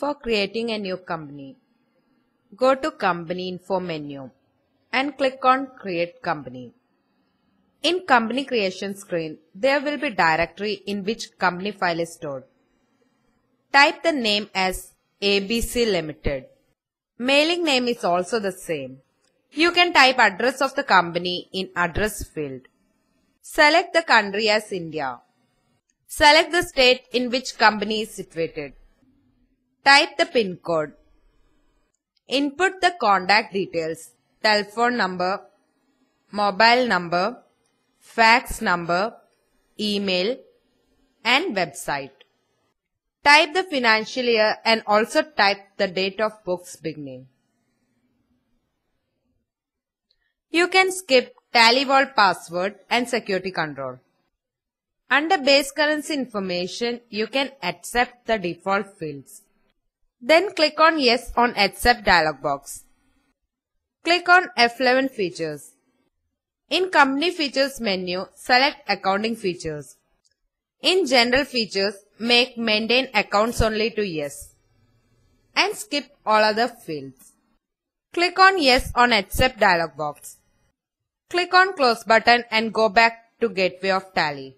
for creating a new company. Go to Company Info menu and click on Create Company. In Company Creation screen, there will be directory in which company file is stored. Type the name as ABC Limited. Mailing name is also the same. You can type address of the company in address field. Select the country as India. Select the state in which company is situated. Type the PIN code. Input the contact details, telephone number, mobile number, fax number, email, and website. Type the financial year and also type the date of book's beginning. You can skip TallyWall password and security control. Under base currency information, you can accept the default fields. Then click on Yes on Accept dialog box. Click on F11 features. In Company Features menu, select Accounting Features. In General Features, make Maintain Accounts only to Yes. And skip all other fields. Click on Yes on Accept dialog box. Click on Close button and go back to Gateway of Tally.